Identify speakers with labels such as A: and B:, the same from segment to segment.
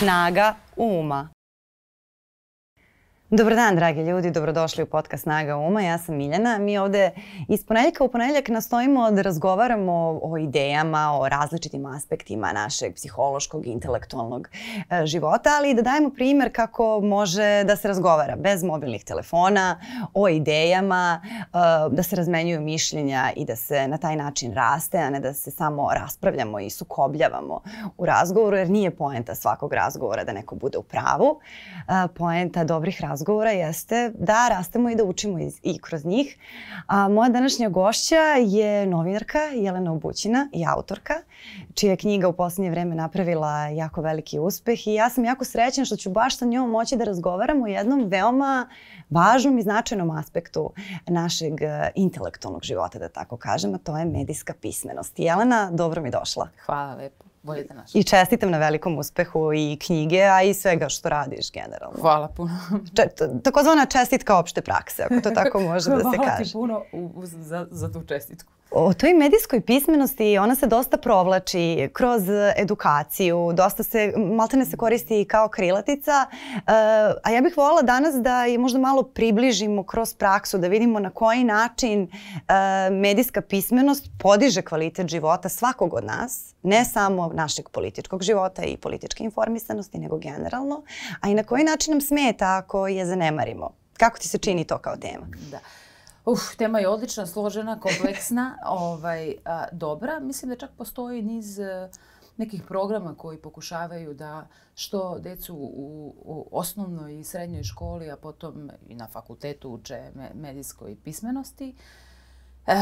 A: Snaga uma. Dobar dan, dragi ljudi, dobrodošli u podcast Snaga Uma. Ja sam Miljana. Mi ovde iz ponedjeljka u ponedjeljak nastojimo da razgovaramo o idejama, o različitim aspektima našeg psihološkog i intelektualnog e, života, ali i da dajemo primer kako može da se razgovara bez mobilnih telefona, o idejama, e, da se razmenjuju mišljenja i da se na taj način raste, a ne da se samo raspravljamo i sukobljavamo u razgovoru, jer nije poenta svakog razgovora da neko bude u pravu. E, poenta dobrih razgovora razgovora jeste da rastemo i da učimo iz, i kroz njih. A, moja današnja gošća je novinarka Jelena Obućina i autorka, čija je knjiga u poslednje vreme napravila jako veliki uspeh i ja sam jako srećena što ću baš sa njom moći da razgovaram o jednom veoma važnom i značajnom aspektu našeg e, intelektualnog života, da tako kažem, a to je medijska pismenost. Jelena, dobro mi došla.
B: Hvala lepo budete
A: naši. I čestitam na velikom uspehu i knjige, a i svega što radiš generalno. Hvala puno. Če, takozvana čestitka opšte prakse, ako to tako može da se kaže. Hvala ti
B: puno u, u, za, za tu čestitku.
A: O toj medijskoj pismenosti ona se dosta provlači kroz edukaciju, dosta se, maltene se koristi kao krilatica, eh, a ja bih voljela danas da je možda malo približimo kroz praksu, da vidimo na koji način eh, medijska pismenost podiže kvalitet života svakog od nas, ne samo našeg političkog života i političke informisanosti, nego generalno, a i na koji način nam smeta ako je zanemarimo. Kako ti se čini to kao tema? Da. Uf, tema
B: je odlična, složena, kompleksna, ovaj, a, dobra. Mislim da čak postoji niz e, nekih programa koji pokušavaju da što decu u, u osnovnoj i srednjoj školi, a potom i na fakultetu uče me, medijskoj pismenosti. E,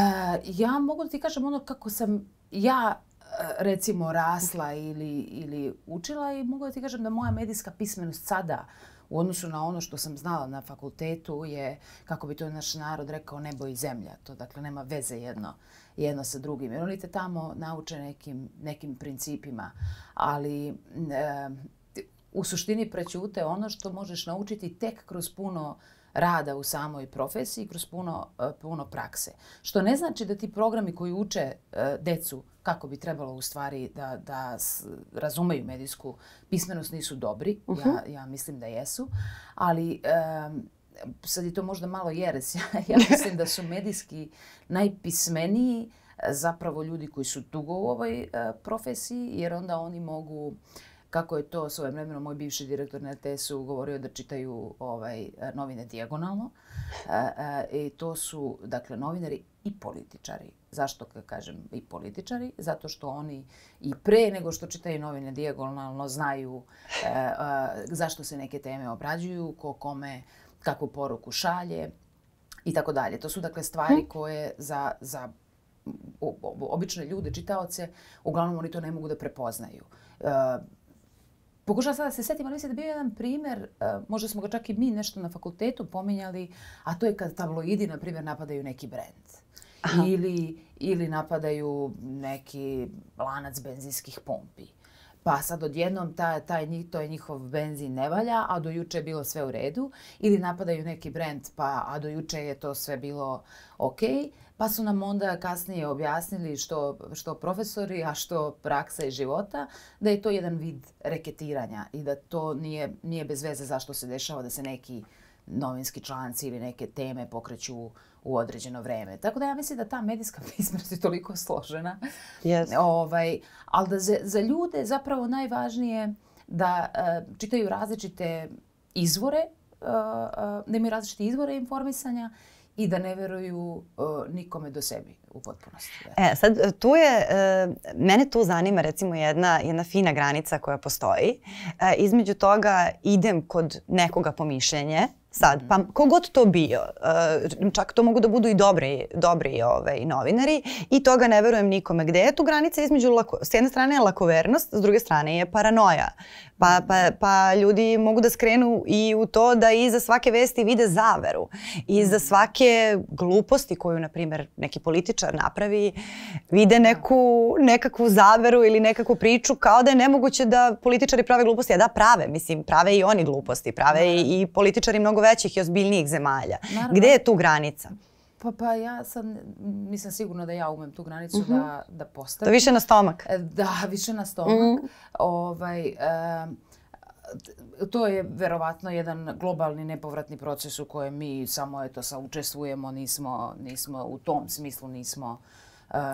B: ja mogu da ti kažem ono kako sam ja e, recimo rasla ili, ili učila i mogu da ti kažem da moja medijska pismenost sada uh, u odnosu na ono što sam znala na fakultetu je, kako bi to naš narod rekao, nebo i zemlja. To dakle nema veze jedno, jedno sa drugim. Jer oni te tamo nauče nekim, nekim principima. Ali e, u suštini prećute ono što možeš naučiti tek kroz puno rada u samoj profesiji kroz puno, e, puno prakse. Što ne znači da ti programi koji uče e, decu kako bi trebalo u stvari da, da razumeju medijsku pismenost nisu dobri. Uh -huh. ja, mhm. ja mislim da jesu. Ali sad je to možda malo jeres. ja, ja mislim da su medijski najpismeniji e, zapravo ljudi koji su dugo u ovoj profesiji jer onda oni mogu kako je to svojem vremenu moj bivši direktor na ts govorio da čitaju ovaj, novine dijagonalno. E, e, I to su, dakle, novinari i političari. Zašto kažem i političari? Zato što oni i pre nego što čitaju novine dijagonalno znaju e, zašto se neke teme obrađuju, ko kome, kakvu poruku šalje i tako dalje. To su dakle stvari mhm. koje za, za obične ljude, čitaoce, uglavnom oni to ne mogu da prepoznaju. Pokušam sada da se setim, ali mislim da bio jedan primer, e, možda smo ga čak i mi nešto na fakultetu pominjali, a to je kad tabloidi, na primjer, napadaju neki brend. Ili, ili napadaju neki lanac benzinskih pompi. Pa sad odjednom taj, taj, to je njihov benzin ne valja, a do juče je bilo sve u redu. Ili napadaju neki brend, pa a do juče je to sve bilo okej. Okay Pa su nam onda kasnije objasnili što, što profesori, a što praksa i života, da je to jedan vid reketiranja i da to nije, nije bez veze zašto se dešava da se neki novinski članci ili neke teme pokreću u određeno vreme. Tako da ja mislim da ta medijska pismenost je toliko složena. Yes. Ovaj, ali da za, za ljude zapravo najvažnije da uh, čitaju različite izvore, uh, uh, da imaju različite izvore informisanja i da ne veruju uh, nikome do sebi u potpunosti.
A: E, sad, tu je, uh, mene tu zanima recimo jedna, jedna fina granica koja postoji. Uh, između toga idem kod nekoga po mišljenje, sad. Mhm. Pa kogod to bio, eh, čak to mogu da budu i dobri, dobri ovaj, novinari i toga ne verujem nikome. Gde je tu granica između, lako, s jedne strane je lakovernost, s druge strane je paranoja. Pa, pa, pa ljudi mogu da skrenu i u to da iza svake vesti vide zaveru. Iza svake gluposti koju, na primer, neki političar napravi, vide neku, nekakvu zaveru ili nekakvu priču kao da je nemoguće da političari prave gluposti. A da, prave. Mislim, prave i oni gluposti. Prave i, i političari mnogo većih i ozbiljnijih zemalja. Naravno. Gde je tu granica?
B: Pa, pa ja sam, mislim sigurno da ja umem tu granicu uh mhm. -huh. da, da postavim. Da više na stomak. E, da, više na stomak. Uh mhm. -huh. ovaj, e, to je verovatno jedan globalni nepovratni proces u kojem mi samo eto, saučestvujemo, nismo, nismo u tom smislu nismo uh,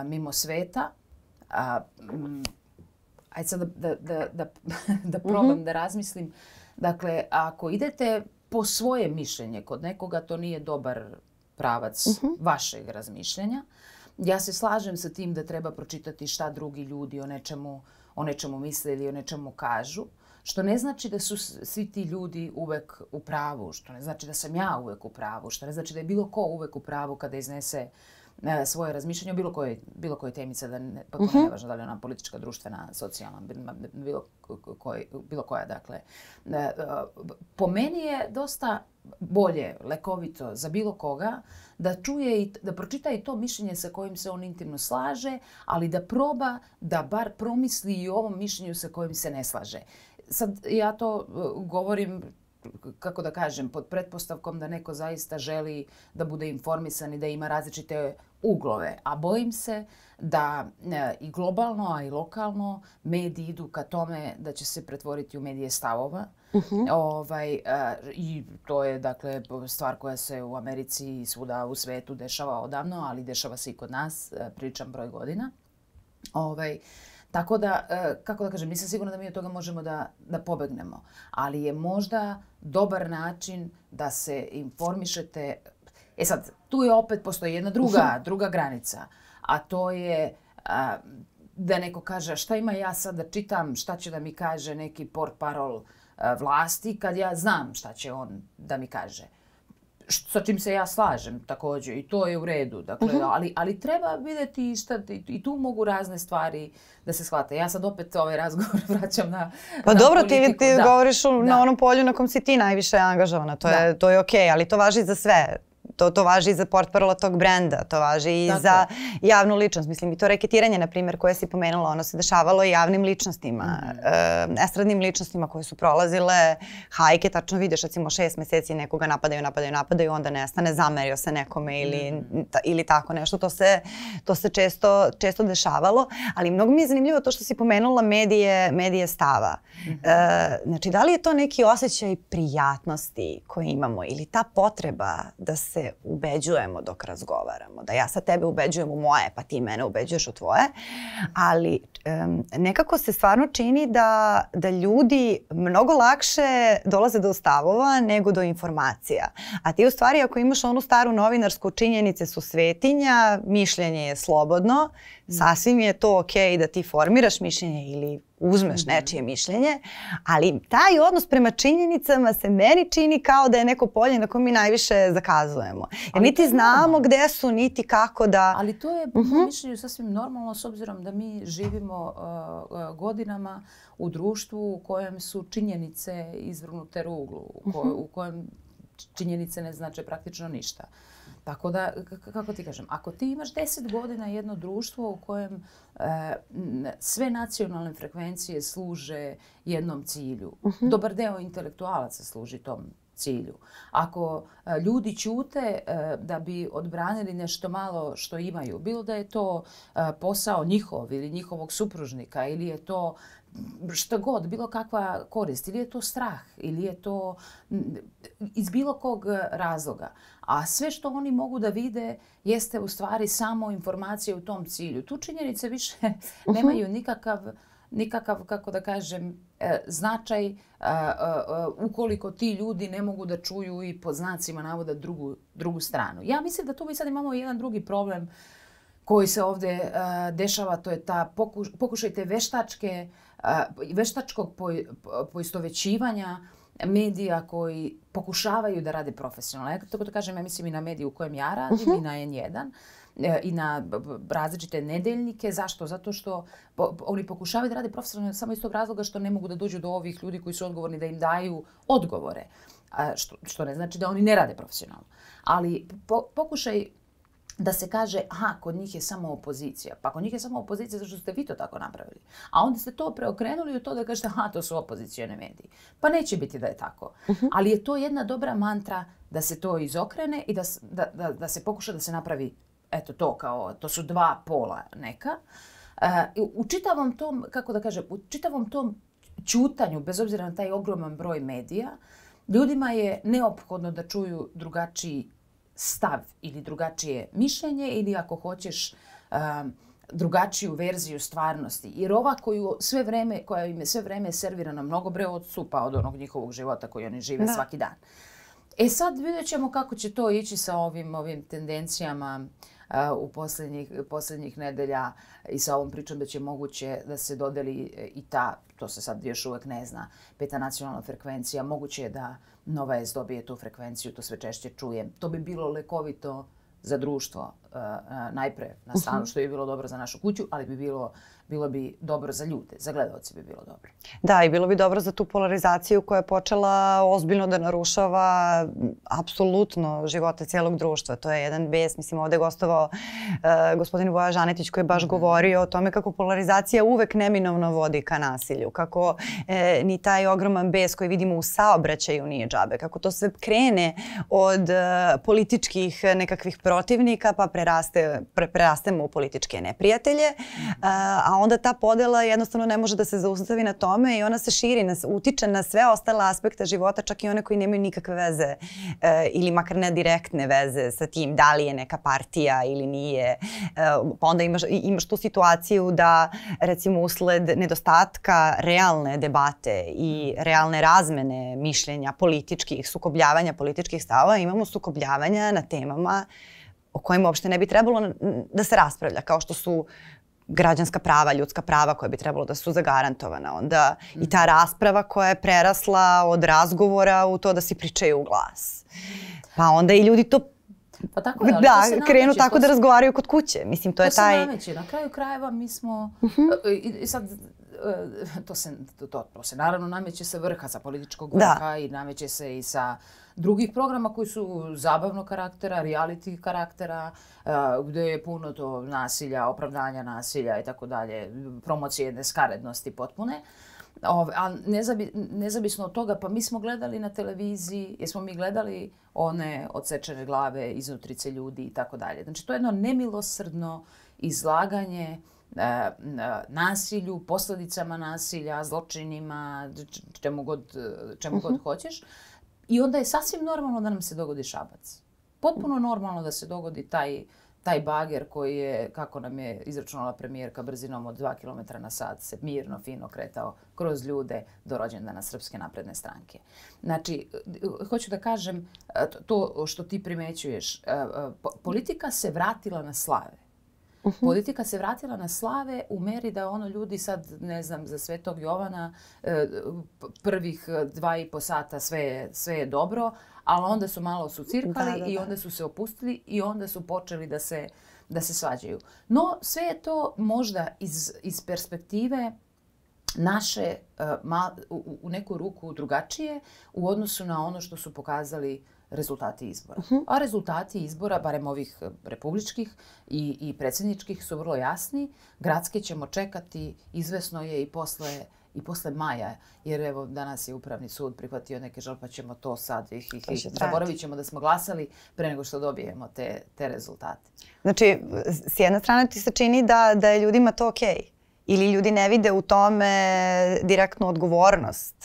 B: mimo sveta. A, m, mm, ajde sad da, da, da, da, da probam mm -hmm. da razmislim. Dakle, ako idete po svoje mišljenje kod nekoga, to nije dobar pravac mm -hmm. vašeg razmišljanja. Ja se slažem sa tim da treba pročitati šta drugi ljudi o nečemu, o nečemu misle ili o nečemu kažu. Što ne znači da su svi ti ljudi uvek u pravu, što ne znači da sam ja uvek u pravu, što ne znači da je bilo ko uvek u pravu kada iznese uh, svoje razmišljanje o bilo kojoj, bilo kojoj temice, da ne, potpuno uh mhm. -huh. nevažno da li je ona politička, društvena, socijalna, bilo, koj, bilo koja. Dakle, e, po meni je dosta bolje, lekovito za bilo koga, da čuje i da pročita i to mišljenje sa kojim se on intimno slaže, ali da proba da bar promisli i o ovom mišljenju sa kojim se ne slaže. Sad ja to e, govorim kako da kažem, pod pretpostavkom da neko zaista želi da bude informisan i da ima različite uglove. A bojim se da e, i globalno, a i lokalno mediji idu ka tome da će se pretvoriti u medije stavova. Uh mhm. -huh. ovaj, e, I to je dakle stvar koja se u Americi i svuda u svetu dešava odavno, ali dešava se i kod nas, e, pričam broj godina. Ovaj, Tako da, e, kako da kažem, nisam sigurna da mi od toga možemo da, da pobegnemo, ali je možda dobar način da se informišete. E sad, tu je opet postoji jedna druga, mhm. druga granica, a to je da neko kaže šta ima ja sad da čitam, šta će da mi kaže neki port parol e, vlasti kad ja znam šta će on da mi kaže sa čim se ja slažem takođe i to je u redu. Dakle, uh mhm. -huh. ali, ali treba videti šta, i, i tu mogu razne stvari da se shvate. Ja sad opet ovaj razgovor vraćam na Pa na dobro, politiku. ti, ti da. govoriš u, da. na
A: onom polju na kom si ti najviše angažovana, to, da. je, to je okej, okay, ali to važi za sve to, to važi i za portparola tog brenda, to važi i Tako. za javnu ličnost. Mislim i to reketiranje, na primjer, koje si pomenula, ono se dešavalo i javnim ličnostima, mm e, estradnim ličnostima koje su prolazile hajke, tačno vidiš, recimo šest meseci nekoga napadaju, napadaju, napadaju, onda nestane, zamerio se nekome ili, mm ta, ili tako nešto. To se, to se često, često dešavalo, ali mnogo mi je zanimljivo to što si pomenula medije, medije stava. Mm -hmm. e, znači, da li je to neki osjećaj prijatnosti koji imamo ili ta potreba da se se ubeđujemo dok razgovaramo, da ja sa tebe ubeđujem u moje, pa ti mene ubeđuješ u tvoje, ali um, nekako se stvarno čini da, da ljudi mnogo lakše dolaze do stavova nego do informacija. A ti u stvari ako imaš onu staru novinarsku činjenice su svetinja, mišljenje je slobodno, mm. sasvim je to okay da ti formiraš mišljenje ili uzmeš mhm. nečije mišljenje, ali taj odnos prema činjenicama se meni čini kao da je neko polje na kojem mi najviše zakazujemo. Jer ali niti znamo gde su, niti kako da... Ali to je, po uh mhm. -huh.
B: mišljenju, sasvim normalno s obzirom da mi živimo uh, uh, godinama u društvu u kojem su činjenice izvrnute ruglu, u, ko uh mhm. -huh. u kojem činjenice ne znače praktično ništa. Uh, Tako da, kako ti kažem, ako ti imaš 10 godina jedno društvo u kojem e, sve nacionalne frekvencije služe jednom cilju, uh mhm. -huh. dobar deo intelektualaca služi tom cilju. Ako a, e, ljudi ćute a, e, da bi odbranili nešto malo što imaju, bilo da je to a, e, posao njihov ili njihovog supružnika ili je to šta god, bilo kakva korist, ili je to strah, ili je to iz bilo kog e, razloga. A sve što oni mogu da vide jeste u stvari samo informacije u tom cilju. Tu činjenice više mhm. nemaju nikakav, nikakav kako da kažem, e, značaj e, ukoliko ti ljudi ne mogu da čuju i po znacima navoda drugu, drugu stranu. Ja mislim da tu mi sad imamo jedan drugi problem koji se ovde dešava, to je ta pokušaj te veštačke uh, veštačkog po, poistovećivanja medija koji pokušavaju da rade profesionalno. Ja tako to da kažem, ja mislim i na mediju u kojem ja radim uh mhm. -huh. i na N1 e, i na različite nedeljnike. Zašto? Zato što po, oni pokušavaju da rade profesionalno samo iz tog razloga što ne mogu da dođu do ovih ljudi koji su odgovorni da im daju odgovore. A što, što ne znači da oni ne rade profesionalno. Ali po, pokušaj da se kaže, aha, kod njih je samo opozicija. Pa kod njih je samo opozicija zašto ste vi to tako napravili. A onda ste to preokrenuli u to da kažete, aha, to su opozicijone mediji. Pa neće biti da je tako. Uh mhm. -huh. Ali je to jedna dobra mantra da se to izokrene i da, da, da, da se pokuša da se napravi, eto to kao, to su dva pola neka. Uh, u čitavom tom, kako da kažem, u čitavom tom čutanju, bez obzira na taj ogroman broj medija, ljudima je neophodno da čuju drugačiji stav ili drugačije mišljenje ili ako hoćeš um, drugačiju verziju stvarnosti. Jer ova koju sve vreme, koja im je sve vreme servirana mnogo bre odstupa od onog njihovog života koji oni žive da. svaki dan. E sad vidjet ćemo kako će to ići sa ovim, ovim tendencijama uh, u poslednjih, poslednjih nedelja i sa ovom pričom da će moguće da se dodeli e, i ta, to se sad još uvek ne zna, peta nacionalna frekvencija, moguće je da Nova S dobije tu frekvenciju, to sve češće čujem. To bi bilo lekovito za društvo, e, e, najpre na stanu, mhm. što je bilo dobro za našu kuću, ali bi bilo bilo bi dobro za ljude, za gledalce bi bilo dobro.
A: Da, i bilo bi dobro za tu polarizaciju koja je počela ozbiljno da narušava apsolutno živote celog društva. To je jedan bes, mislim ovde je gostovao uh, gospodin Boja Žanetić koji je baš mm govorio o tome kako polarizacija uvek neminovno vodi ka nasilju, kako e, ni taj ogroman bes koji vidimo u saobraćaju nije džabe, kako to sve krene od e, političkih nekakvih protivnika pa preraste, pre, prerastemo u političke neprijatelje, mm -hmm. a onda ta podela jednostavno ne može da se zaustavi na tome i ona se širi, nas, utiče na sve ostale aspekte života, čak i one koji nemaju nikakve veze e, ili makar ne direktne veze sa tim da li je neka partija ili nije. E, pa onda imaš, imaš tu situaciju da recimo usled nedostatka realne debate i realne razmene mišljenja političkih, sukobljavanja političkih stava, imamo sukobljavanja na temama o kojima uopšte ne bi trebalo da se raspravlja, kao što su uh, građanska prava, ljudska prava koja bi trebalo da su zagarantovana. Onda i mhm. ta rasprava koja je prerasla od razgovora u to da se pričaju u glas. Pa onda i ljudi to Pa tako je, ali da, to se nameći, krenu tako to da, da razgovaraju kod kuće. Mislim, to, to je taj... To se nameći.
B: Na kraju krajeva mi smo... Uh mhm. -huh. E, sad, e, to se, to, to, to se naravno nameće sa vrha, sa političkog da. vrha da. i nameće se i sa uh, drugih programa koji su zabavno karaktera, reality karaktera, uh, gde je puno to nasilja, opravdanja nasilja i tako dalje, promocije jedne skarednosti potpune. Ove, a nezabi, nezavisno od toga, pa mi smo gledali na televiziji, jesmo mi gledali one odsečene glave, iznutrice ljudi i tako dalje. Znači, to je jedno nemilosrdno izlaganje e, nasilju, posledicama nasilja, zločinima, čemu god, čemu uh -huh. god mhm. hoćeš. I onda je sasvim normalno da nam se dogodi šabac. Potpuno normalno da se dogodi taj, taj bager koji je, kako nam je izračunala premijerka, brzinom od 2 km na sat se mirno, fino kretao kroz ljude do rođendana Srpske napredne stranke. Znači, eh, hoću da kažem eh, to što ti primećuješ. Eh, politika se vratila na slave. Uh-huh. Politika se vratila na slave u meri da ono ljudi sad, ne znam, za Svetog Jovana e, prvih dva i po sata sve sve je dobro, ali onda su malo sucirkali da, da, da. i onda su se opustili i onda su počeli da se, da se svađaju. No, sve je to možda iz, iz perspektive naše uh, ma, u, u neku ruku drugačije u odnosu na ono što su pokazali rezultati izbora. Uh mhm. -huh. A rezultati izbora, barem ovih eh, republičkih i, i predsjedničkih, su vrlo jasni. Gradske ćemo čekati, izvesno je i posle i posle maja, jer evo danas je Upravni sud prihvatio neke žal, pa ćemo to sad ih, ih, ih zaboravit ćemo da smo glasali pre nego što dobijemo te, te rezultate.
A: Znači, s jedne strane ti se čini da, da je ljudima to okej okay, ili ljudi ne vide u tome direktnu odgovornost?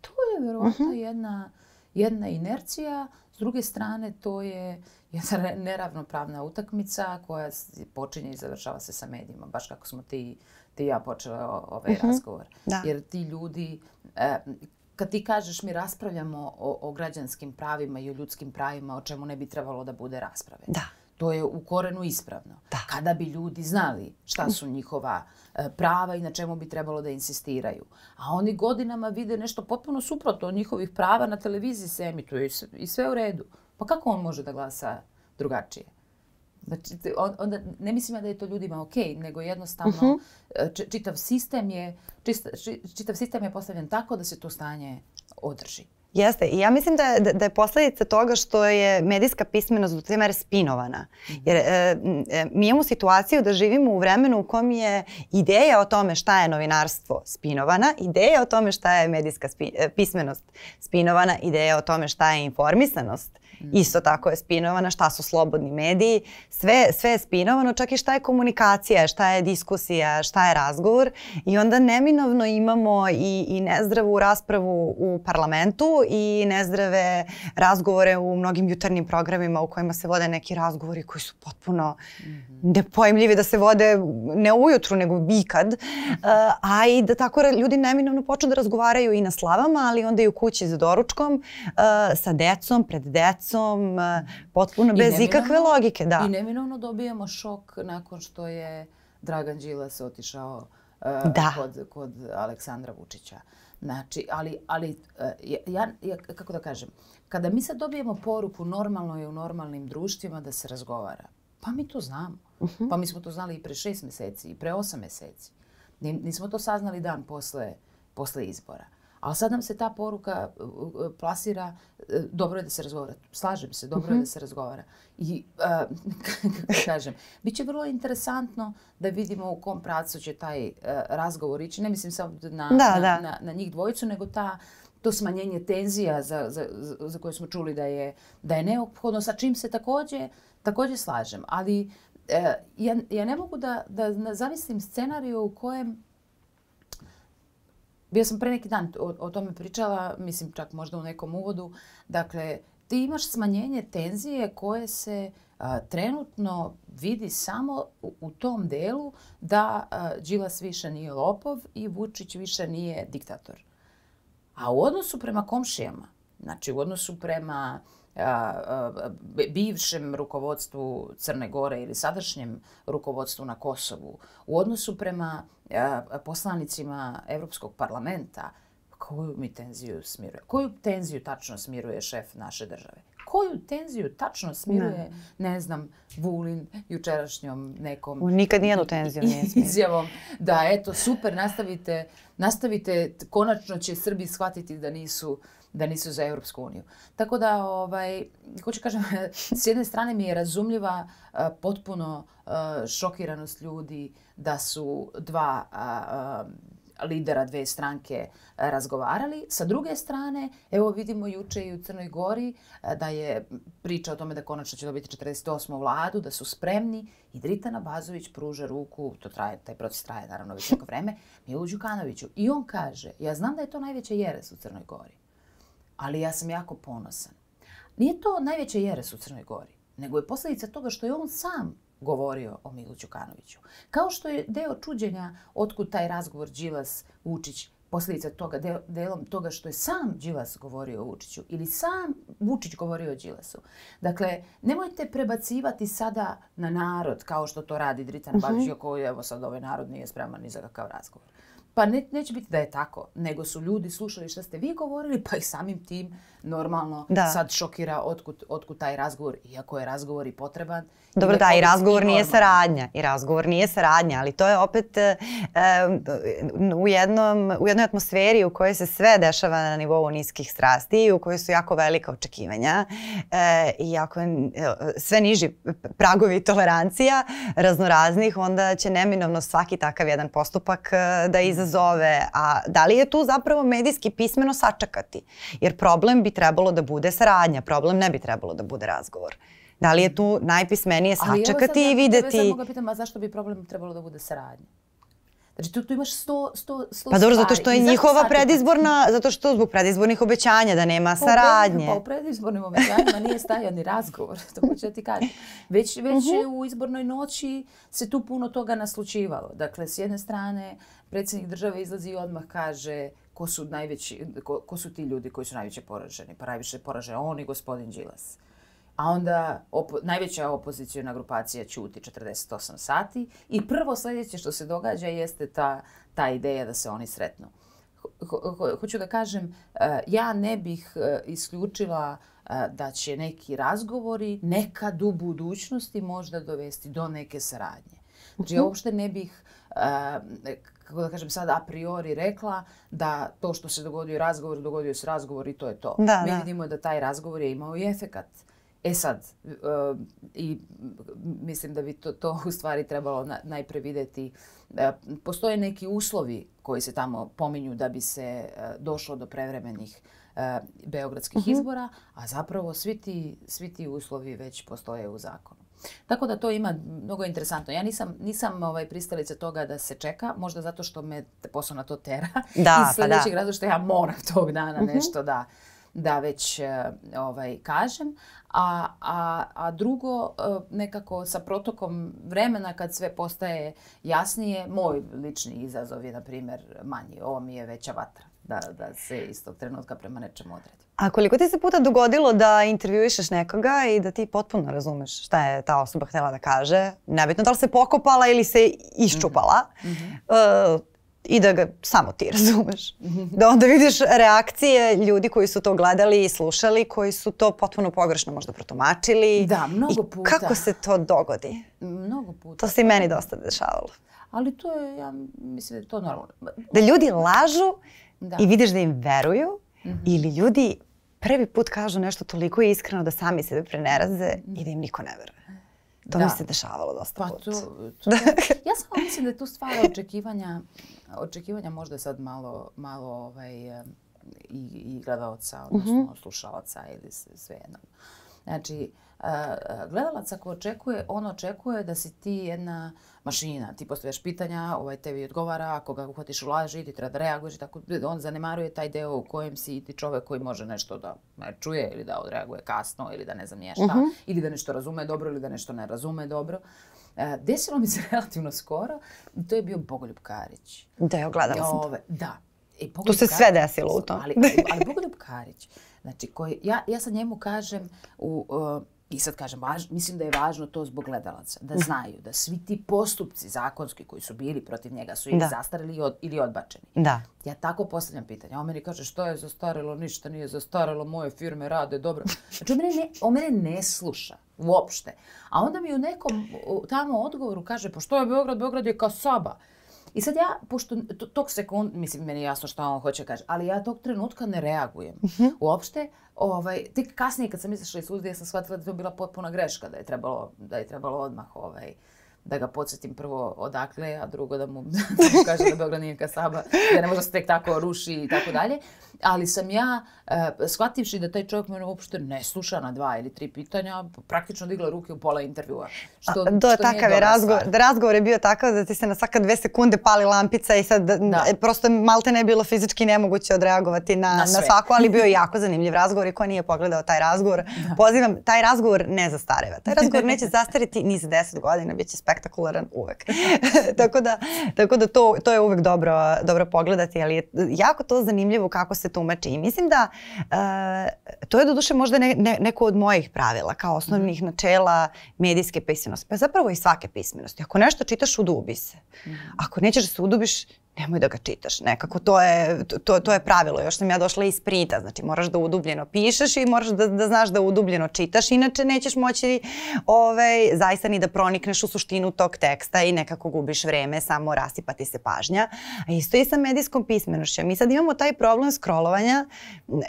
B: To je verovatno uh mhm. -huh. jedna jedna inercija, s druge strane to je jedna neravnopravna utakmica koja počinje i završava se sa medijima, baš kako smo ti, ti ja počela ovaj uh mhm. -huh. razgovor. Da. Jer ti ljudi, e, kad ti kažeš mi raspravljamo o, o građanskim pravima i o ljudskim pravima, o čemu ne bi trebalo da bude rasprave. Da To je u korenu ispravno. Da. Kada bi ljudi znali šta su njihova e, prava i na čemu bi trebalo da insistiraju. A oni godinama vide nešto potpuno suprotno od njihovih prava, na televiziji se emituje i sve u redu. Pa kako on može da glasa drugačije? Znači, onda ne mislim ja da je to ljudima okay, nego jednostavno uh mhm. -huh. E, čitav sistem je čista, čitav sistem je postavljen tako da se to stanje održi.
A: Jeste. I ja mislim da, je, da, da je posledica toga što je medijska pismenost do te mere spinovana. Mhm. Jer e, e, mi imamo situaciju da živimo u vremenu u kom je ideja o tome šta je novinarstvo spinovana, ideja o tome šta je medijska spi, e, pismenost spinovana, ideja o tome šta je informisanost Mm. Isto tako je spinovana, šta su slobodni mediji, sve, sve je spinovano, čak i šta je komunikacija, šta je diskusija, šta je razgovor i onda neminovno imamo i, i nezdravu raspravu u parlamentu i nezdrave razgovore u mnogim jutarnjim programima u kojima se vode neki razgovori koji su potpuno mhm. nepojmljivi da se vode ne ujutru nego ikad, mhm. a i da tako ljudi neminovno počnu da razgovaraju i na slavama, ali onda i u kući za doručkom, sa decom, pred decom, decom, e, potpuno I bez ikakve logike. Da. I
B: neminovno dobijamo šok nakon što je Dragan Đilas otišao uh, da. kod, kod Aleksandra Vučića. Znači, ali, ali e, ja, ja, kako da kažem, kada mi sad dobijemo poruku normalno je u normalnim društvima da se razgovara, pa mi to znamo. Uh mhm. -huh. Pa mi smo to znali i pre šest meseci i pre osam meseci. Nismo to saznali dan posle, posle izbora. Ali sad nam se ta poruka plasira, e, dobro je da se razgovara. Slažem se, dobro je mhm. da se razgovara. I, uh, kako da kažem, bit će vrlo interesantno da vidimo u kom pracu će taj uh, razgovor ići. Ne mislim samo na, da, na, da. na, na njih dvojicu, nego ta to smanjenje tenzija za, za, za koje smo čuli da je, da je neophodno, sa čim se takođe, takođe slažem. Ali e, ja, ja ne mogu da, da zamislim scenariju u kojem Bio sam pre neki dan o, o tome pričala, mislim čak možda u nekom uvodu. Dakle, ti imaš smanjenje tenzije koje se a, trenutno vidi samo u, u tom delu da Đilas više nije lopov i Vučić više nije diktator. A u odnosu prema komšijama, znači u odnosu prema bivšem rukovodstvu Crne Gore ili sadašnjem rukovodstvu na Kosovu, u odnosu prema poslanicima Evropskog parlamenta, koju mi tenziju smiruje? Koju tenziju tačno smiruje šef naše države? koju tenziju tačno smiruje, ne, ne znam, Vulin jučerašnjom nekom... On nikad
A: nijednu tenziju nije smiruje.
B: Izjavom da, eto, super, nastavite, nastavite, konačno će Srbi shvatiti da nisu da nisu za Evropsku uniju. Tako da, ovaj, hoću kažem, s jedne strane mi je razumljiva potpuno šokiranost ljudi da su dva a, lidera dve stranke e, razgovarali. Sa druge strane, evo vidimo juče i u Crnoj Gori e, da je priča o tome da konačno će dobiti 48. vladu, da su spremni i Dritana Bazović pruža ruku, to traje, taj proces traje naravno već neko vreme, Milu Đukanoviću. I on kaže, ja znam da je to najveća jeres u Crnoj Gori, ali ja sam jako ponosan. Nije to najveća jeres u Crnoj Gori, nego je posledica toga što je on sam govorio o Milu Đukanoviću. Kao što je deo čuđenja otkud taj razgovor Đilas-Vučić posljedica toga, de, delom toga što je sam Đilas govorio o Vučiću ili sam Vučić govorio o Đilasu. Dakle, nemojte prebacivati sada na narod kao što to radi Dritan uh -huh. Babić, mhm. koji evo sad ovaj narod nije spreman ni za kakav razgovor. Pa ne, neće biti da je tako, nego su ljudi slušali šta ste vi govorili, pa i samim tim normalno da. sad šokira otkud, otkud taj razgovor, iako je razgovor i potreban.
A: Dobro da, da i razgovor nije normalno. saradnja, i razgovor nije saradnja, ali to je opet e, u, jednom, u jednoj atmosferi u kojoj se sve dešava na nivou niskih strasti i u kojoj su jako velika očekivanja e, i jako e, sve niži pragovi tolerancija raznoraznih, onda će neminovno svaki takav jedan postupak e, da izazove. A da li je tu zapravo medijski pismeno sačekati? Jer problem bi trebalo da bude saradnja, problem ne bi trebalo da bude razgovor. Da li je tu najpismenije sačekati i videti... Ali ja, sad mogu
B: da pitam, a zašto bi problem trebalo da bude saradnja?
A: Znači tu, tu imaš 100, 100,
B: 100 Pa dobro, zato što je njihova sad... predizborna,
A: zato što zbog predizbornih obećanja da nema pa, saradnje. Pa u
B: predizbornim obećanjima nije stajao ni razgovor, to hoću da ti kažem. Već, već uh mhm. -huh. u izbornoj noći se tu puno toga naslučivalo. Dakle, s jedne strane predsjednik države izlazi i odmah kaže ko su, najveći, ko, ko su ti ljudi koji su najveće poraženi. Pa najviše poraže on i gospodin Đilas. A onda opo, najveća opozicijona grupacija ćuti 48 sati i prvo sledeće što se događa jeste ta, ta ideja da se oni sretnu. hoću da kažem, eh, ja ne bih eh, isključila eh, da će neki razgovori nekad u budućnosti možda dovesti do neke saradnje. Znači, ja mhm. uopšte ne bih kako da kažem sad a priori rekla da to što se dogodio razgovor, dogodio se razgovor i to je to. Da, Mi da. vidimo da taj razgovor je imao i efekat. E sad, e, i mislim da bi to, to u stvari trebalo na, najpre videti, E, postoje neki uslovi koji se tamo pominju da bi se e, došlo do prevremenih e, beogradskih uh mhm. -huh. izbora, a zapravo svi ti, svi ti uslovi već postoje u zakonu. Tako da to ima mnogo interesantno. Ja nisam, nisam ovaj, pristalica toga da se čeka, možda zato što me posao na to tera. Da, pa I da. sljedećeg pa razloga što ja moram tog dana mhm. nešto da da već eh, ovaj, kažem. A, a, a drugo, eh, nekako sa protokom vremena kad sve postaje jasnije, moj lični izazov je, na primer, manji. Ovo mi je veća vatra da, da, da se istog trenutka prema nečemu odredi.
A: A koliko ti se puta dogodilo da intervjuišeš nekoga i da ti potpuno razumeš šta je ta osoba htela da kaže? Nebitno da li se pokopala ili se iščupala. Mm -hmm. uh, i da ga samo ti razumeš. Da onda vidiš reakcije ljudi koji su to gledali i slušali, koji su to potpuno pogrešno možda protumačili. Da, mnogo puta. I kako se to dogodi? Mnogo puta. To se i meni dosta dešavalo.
B: Ali to je, ja mislim da je to normalno. Da ljudi
A: lažu Da. I vidiš da im veruju mm -hmm. ili ljudi prvi put kažu nešto toliko iskreno da sami sebe preneraze mm -hmm. i da im niko ne veruje. To da. mi se dešavalo dosta pa, put. To, to, da.
B: ja samo mislim da je tu stvar očekivanja, očekivanja možda sad malo, malo ovaj, e, i, i gledalca, mhm. odnosno mm -hmm. slušalaca ili sve jednom. Uh, Znači, e, e, gledalac ako očekuje, on očekuje da si ti jedna mašina. Ti postavljaš pitanja, ovaj tebi odgovara, ako ga uhvatiš u laži, ti treba da reaguješ tako. On zanemaruje taj deo u kojem si ti čovek koji može nešto da čuje ili da odreaguje kasno ili da ne znam nije šta. Uh mhm. -huh. Ili da nešto razume dobro ili da nešto ne razume dobro. E, desilo mi se relativno skoro i to je bio Bogoljub Karić. Da, ogledala sam to. Da. I Bogoljub tu se Karić, sve
A: desilo u tom. Ali,
B: ali Bogoljub Karić Znači, koji, ja, ja sad njemu kažem u, uh, i sad kažem, važ, mislim da je važno to zbog gledalaca, da mhm. znaju da svi ti postupci zakonski koji su bili protiv njega su ili da. zastarili od, ili odbačeni. Da. Ja tako postavljam pitanje. On meni kaže što je zastarilo, ništa nije zastarilo, moje firme rade dobro. Znači, on mene ne, on mene ne sluša uopšte. A onda mi u nekom tamo odgovoru kaže, pošto pa je Beograd? Beograd je kasaba. I sad ja, pošto tog sekund, mislim, meni je jasno šta on hoće da kaže, ali ja tog trenutka ne reagujem. Uh mhm. -huh. Uopšte, ovaj, tek kasnije kad sam izašla iz suzde, ja sam shvatila da to bila potpuna greška, da je trebalo, da je trebalo odmah ovaj, da ga podsjetim prvo odakle, a drugo da mu, da mu kaže da Beograd nije kasaba, da ne može da se tek tako ruši i tako dalje. Ali sam ja, uh, shvativši da taj čovjek mene uopšte ne sluša na dva ili tri pitanja, praktično digla ruke u pola intervjua.
A: Što, a, do, što takav je razgovor, da razgovor je bio takav da ti se na svaka dve sekunde pali lampica i sad da. E, prosto malte ne bilo fizički nemoguće odreagovati na, na, na svaku, ali bio je jako zanimljiv razgovor i ko nije pogledao taj razgovor, da. pozivam, taj razgovor ne zastareva. Taj razgovor neće zastariti ni za deset godina, bit će spektakularno spektakularan uvek. tako, da, tako da to, to je uvek dobro, dobro pogledati, ali je jako to zanimljivo kako se tumači. I mislim da uh, to je do duše možda ne, ne, neko od mojih pravila, kao osnovnih mm -hmm. načela medijske pismenosti. Pa zapravo i svake pismenosti. Ako nešto čitaš, udubi se. Mm -hmm. Ako nećeš da se udubiš, nemoj da ga čitaš nekako. To je, to, to je pravilo. Još sam ja došla iz prita. Znači, moraš da udubljeno pišeš i moraš da, da znaš da udubljeno čitaš. Inače, nećeš moći ovaj, zaista ni da pronikneš u suštinu tog teksta i nekako gubiš vreme, samo rasipati se pažnja. A isto i sa medijskom pismenošću. Mi sad imamo taj problem scrollovanja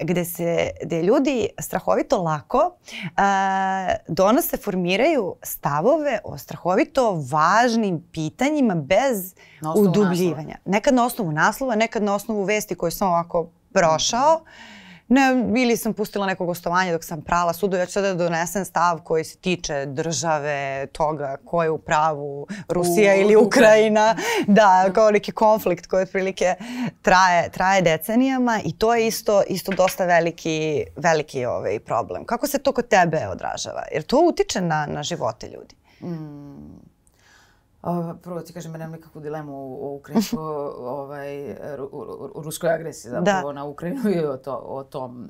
A: gde, se, gde ljudi strahovito lako a, donose, formiraju stavove o strahovito važnim pitanjima bez udubljivanja. Naslova Nekad na osnovu naslova, nekad na osnovu vesti koju sam ovako prošao. Ne, ili sam pustila neko gostovanje dok sam prala sudu, ja ću sada da donesem stav koji se tiče države, toga ko je u pravu, Rusija u, ili Ukrajina, da, kao neki konflikt koji otprilike traje, traje decenijama i to je isto, isto dosta veliki, veliki ovaj problem. Kako se to kod tebe odražava? Jer to utiče na, na živote ljudi.
B: Mm. O, prvo ti kažem, ja nemam nikakvu dilemu o, o ukrajinsko, ovaj, ruskoj agresiji zapravo da. na Ukrajinu i o, to, o, tom,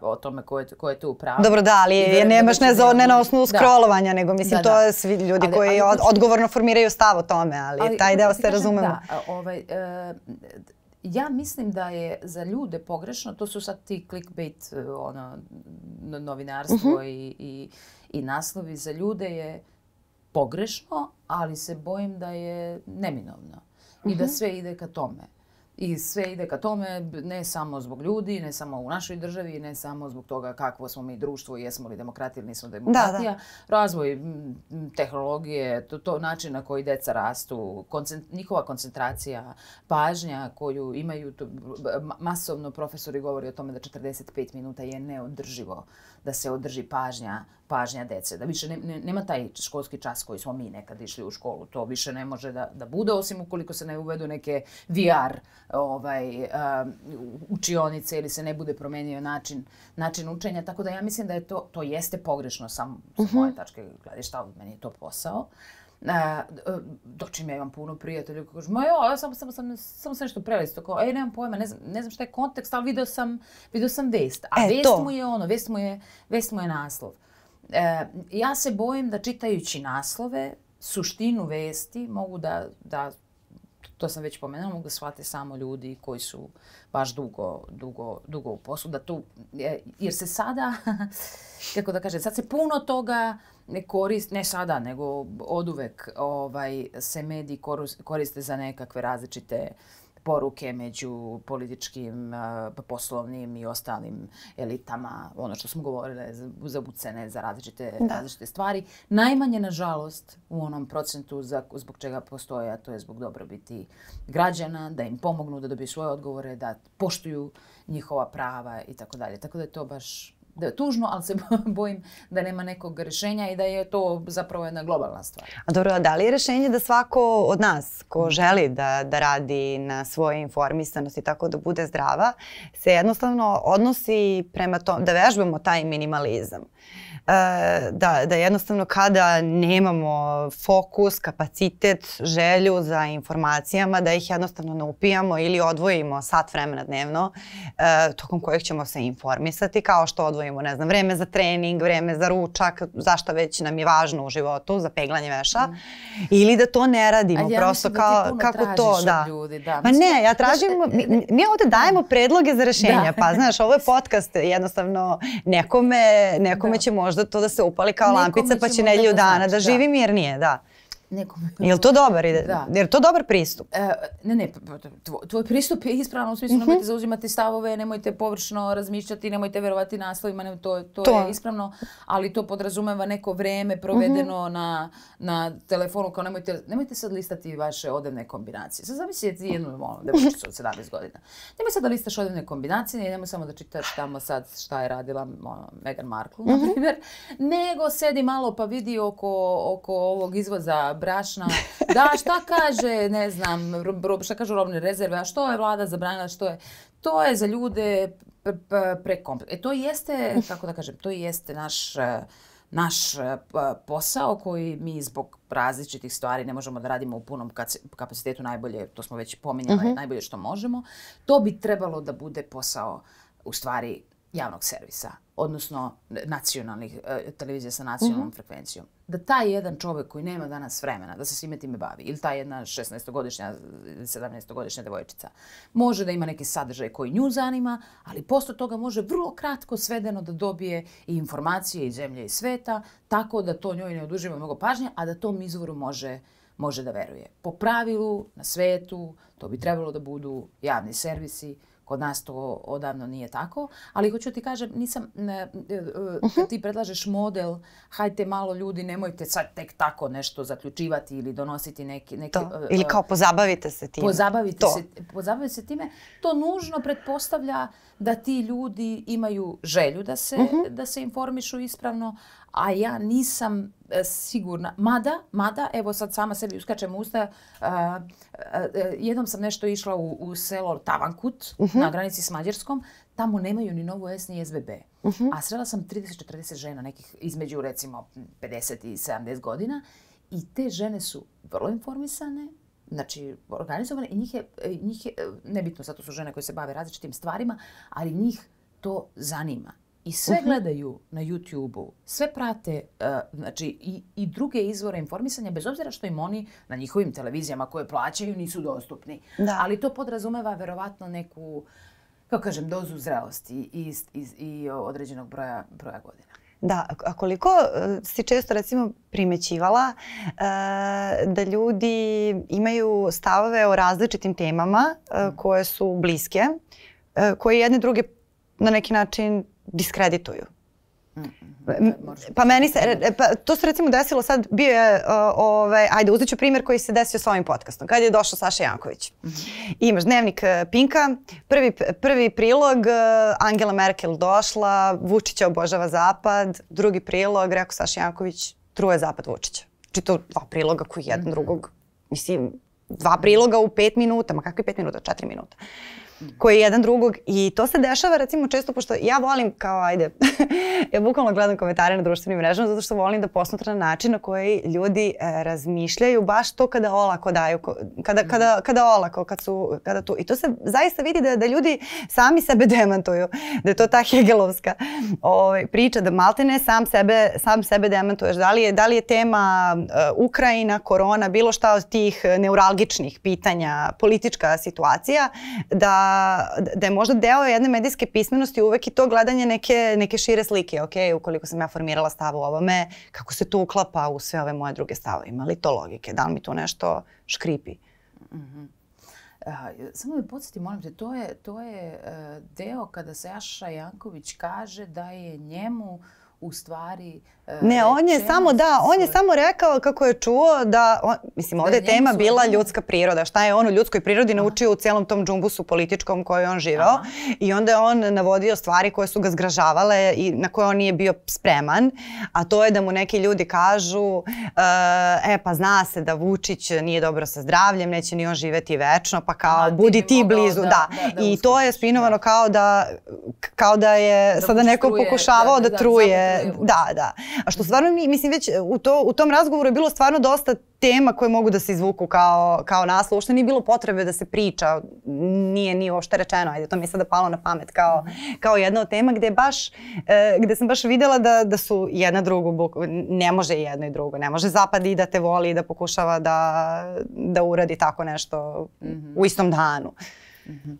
B: o tome ko je, ko je tu pravo. Dobro, da, ali je, da nemaš ne, za, ne na osnovu da. scrollovanja,
A: nego mislim da, to da. svi ljudi ali, koji ali, odgovorno formiraju stav o tome, ali, ali taj deo se razumemo.
B: Da, ovaj, e, ja mislim da je za ljude pogrešno, to su sad ti clickbait ono, novinarstvo uh mhm. -huh. i, i, i naslovi, za ljude je pogrešno, ali se bojim da je neminovno i da mhm. sve ide ka tome. I sve ide ka tome ne samo zbog ljudi, ne samo u našoj državi, ne samo zbog toga kakvo smo mi društvo, jesmo li demokrati ili nismo demokratija. Da, da. Razvoj tehnologije, to, to način na koji deca rastu, koncent, njihova koncentracija, pažnja koju imaju, to, masovno profesori govori o tome da 45 minuta je neodrživo da se održi pažnja pažnja dece, da više ne, ne, nema taj školski čas koji smo mi nekad išli u školu. To više ne može da, da bude, osim ukoliko se ne uvedu neke VR ovaj, um, učionice ili se ne bude promenio način, način učenja. Tako da ja mislim da je to, to jeste pogrešno sam, sa uh -huh. moje mhm. tačke gledišta, meni je to posao. Uh, E, e, dočim ja imam puno prijatelja koji kažu, ma jo, ja samo, sam, sam, sam sam nešto prelisto, kao, ej, nemam pojma, ne znam, ne znam šta je kontekst, ali video sam, video sam vest. A e, vest to. mu je ono, vest mu je, vest mu je naslov. E, ja se bojim da čitajući naslove, suštinu vesti mogu da, da to sam već pomenula, mogu da shvate samo ljudi koji su baš dugo, dugo, dugo u poslu. Da tu, e, jer se sada, kako da kažem, sad se puno toga ne korist, ne sada, nego oduvek ovaj, se mediji koriste za nekakve različite poruke među političkim, eh, poslovnim i ostalim elitama, ono što smo govorile, za bucene, za različite, da. različite stvari. Najmanje, nažalost, u onom procentu za, zbog čega postoje, a to je zbog dobrobiti građana, da im pomognu da dobiju svoje odgovore, da poštuju njihova prava i tako dalje. Tako da je to baš Da, tužno, ali se bojim da nema nekog rešenja i da je to zapravo jedna globalna stvar.
A: A dobro, a da li je rešenje da svako od nas ko mm. želi da, da radi na svoje informisanosti tako da bude zdrava, se jednostavno odnosi prema tome, da vežbamo taj minimalizam. E, da, da jednostavno kada nemamo fokus, kapacitet, želju za informacijama, da ih jednostavno naupijamo ili odvojimo sat vremena dnevno e, tokom kojeg ćemo se informisati, kao što odvojimo, ne znam, vreme za trening, vreme za ručak, zašto već nam je važno u životu, za peglanje veša, mm. ili da to ne radimo, ja prosto da kao, kako to, da. Ljudi, da. Ma ne, ja tražim, mi, mi ovde dajemo predloge za rešenja, da. pa znaš, ovo je podcast, jednostavno nekome, nekome da. će možda možda to da se upali kao Nikom lampica pa će nedelju dana da, da, živi mirnije, da nekom... Jel to dobar ide? Da. Jer to dobar pristup? E, ne, ne, pa, pa, tvoj,
B: tvoj pristup je ispravan u smislu mm -hmm. nemojte zauzimati stavove, nemojte površno razmišljati, nemojte verovati naslovima, ne, to, to, to, je ispravno, ali to podrazumeva neko vreme provedeno mm -hmm. na, na telefonu, kao nemojte, nemojte sad listati vaše odevne kombinacije. Sad zamislite jednu ono, da devojčicu od 17 godina. Nemoj sad da listaš odevne kombinacije, nemoj samo da čitaš tamo sad šta je radila ono, Meghan Markle, mm -hmm. na mhm. primjer, nego sedi malo pa vidi oko, oko ovog izvoza brašna, da šta kaže, ne znam, šta kažu robne rezerve, a što je vlada zabranila, što je, to je za ljude prekompleksno. E to jeste, kako da kažem, to jeste naš naš e, posao koji mi zbog različitih stvari ne možemo da radimo u punom kapacitetu najbolje, to smo već pominjali, uh mhm. -huh. najbolje što možemo, to bi trebalo da bude posao u stvari javnog servisa odnosno nacionalnih, e, televizija sa nacionalnom mm -hmm. frekvencijom, da taj jedan čovek koji nema danas vremena da se svime time bavi, ili ta jedna 16-godišnja, 17-godišnja devojčica, može da ima neki sadržaj koji nju zanima, ali posle toga može vrlo kratko svedeno da dobije i informacije iz zemlje i sveta, tako da to njoj ne odužimo mnogo pažnje, a da tom izvoru može može da veruje. Po pravilu, na svetu, to bi trebalo da budu javni servisi, Kod nas to odavno nije tako. Ali hoću ti kažem, nisam, kad e, e, mhm. ti predlažeš model, hajte malo ljudi, nemojte sad tek tako nešto zaključivati ili donositi neki... neki to. E, ili kao
A: pozabavite se time. Pozabavite to. se,
B: pozabavite se time. To nužno pretpostavlja da ti ljudi imaju želju da se, uh mhm. -huh. da se informišu ispravno, a ja nisam e, sigurna. Mada, mada, evo sad sama sebi uskačem usta, e, e, jednom sam nešto išla u, u selo Tavankut uh mhm. -huh. na granici s Mađarskom, tamo nemaju ni novu S ni SBB. -huh. Mhm. A srela sam 30-40 žena nekih između recimo 50 i 70 godina i te žene su vrlo informisane, znači organizovane i njih je, njih je nebitno, zato su žene koje se bave različitim stvarima, ali njih to zanima i sve uh mhm. -huh. gledaju na YouTube-u, sve prate uh, znači, i, i druge izvore informisanja, bez obzira što im oni na njihovim televizijama koje plaćaju nisu dostupni. Da. Ali to podrazumeva verovatno neku, kako kažem, dozu zrelosti i, i, i određenog broja, broja godina.
A: Da, a koliko e, si često recimo primećivala e, da ljudi imaju stavove o različitim temama e, mhm. koje su bliske, e, koje jedne druge na neki način diskredituju. Mm, mm, mm, pa meni se, pa to se recimo desilo sad, bio je, uh, ovaj, ajde uzet ću primjer koji se desio s ovim podcastom, kad je došao Saša Janković. Mhm. Imaš dnevnik e, Pinka, prvi, prvi prilog, e, Angela Merkel došla, Vučića obožava zapad, drugi prilog, rekao Saša Janković, truje zapad Vučića. Znači to dva priloga koji jedan mhm. drugog, mislim, dva priloga u pet minuta, ma kakvi pet minuta, četiri minuta. Uh, koji je jedan drugog i to se dešava recimo često pošto ja volim kao ajde, ja bukvalno gledam komentare na društvenim mrežama zato što volim da posmatram način na koji ljudi e, razmišljaju baš to kada olako daju, kada, kada, kada olako, kad su, kada tu. I to se zaista vidi da, da ljudi sami sebe demantuju, da je to ta hegelovska ovaj, priča, da maltene sam sebe, sam sebe demantuješ. Da li je, da li je tema e, Ukrajina, korona, bilo šta od tih neuralgičnih pitanja, politička situacija, da a, da, da je možda deo jedne medijske pismenosti uvek i to gledanje neke, neke šire slike. Ok, ukoliko sam ja formirala stav u ovome, kako se to uklapa u sve ove moje druge stave? Ima li to logike? Da li mi to nešto škripi?
B: Mm -hmm. Uh, samo da podsjetim, molim te, to je, to je uh, deo kada Saša Janković kaže da je njemu u stvari...
A: E, ne, on je samo, da, on je samo rekao kako je čuo da, on, mislim, da ovdje je tema bila ljudska priroda, šta je on u ljudskoj prirodi naučio u celom tom džumbusu političkom koji on živeo i onda je on navodio stvari koje su ga zgražavale i na koje on nije bio spreman, a to je da mu neki ljudi kažu e, e pa zna se da Vučić nije dobro sa zdravljem, neće ni on živeti večno, pa kao budi ti blizu, da, da. da. I to je spinovano kao da kao da je sada neko pokušavao da truje je, da, da. A što stvarno, mi, mislim, već u, to, u tom razgovoru je bilo stvarno dosta tema koje mogu da se izvuku kao, kao naslov. Uopšte nije bilo potrebe da se priča, nije, ni uopšte rečeno, ajde, to mi je sada palo na pamet kao, kao jedna od tema gde baš, e, gde sam baš videla da, da su jedna drugu, ne može jedno i drugo, ne može zapad i da te voli i da pokušava da, da uradi tako nešto mm -hmm. u istom danu. Mm -hmm.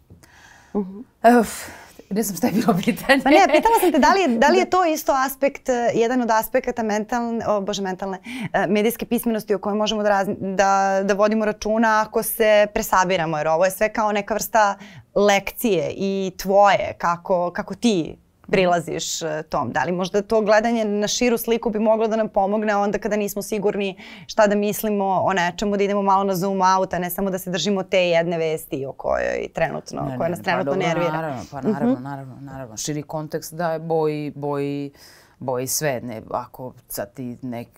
A: Uh -huh. Uf, Ne znam šta je bilo pitanje. Pa ne, pitala sam te da li da li je da. to isto aspekt, e, jedan od aspekata mentalne, o, bože mentalne, e, medijske pismenosti o kojoj možemo da, raz, da, da vodimo računa ako se presabiramo, jer ovo je sve kao neka vrsta lekcije i tvoje, kako, kako ti prilaziš e, tom? Da li možda to gledanje na širu sliku bi moglo da nam pomogne onda kada nismo sigurni šta da mislimo o nečemu, da idemo malo na zoom out, a ne samo da se držimo te jedne vesti o kojoj trenutno, ne, koja nas pa trenutno pa, nervira. Naravno, pa mhm. naravno, uh -huh.
B: naravno, naravno. Širi kontekst da je boji, boji, boji sve. Ne, ako sad ti nek,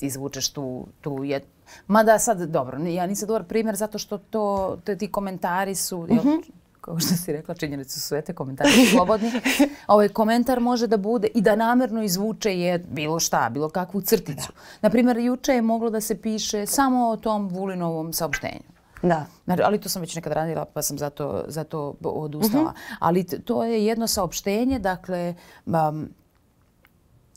B: izvučeš tu, tu jed... Mada sad, dobro, ja nisam dobar primjer zato što to, te, ti komentari su, jel, uh mhm. -huh kao što si rekla, činjenice su sve te komentare slobodni. Ovaj komentar može da bude i da namerno izvuče je bilo šta, bilo kakvu crticu. Da. Naprimjer, juče je moglo da se piše samo o tom Vulinovom saopštenju. Da. Ali to sam već nekad radila pa sam zato, zato odustala. Mm -hmm. Ali to je jedno saopštenje, dakle, um,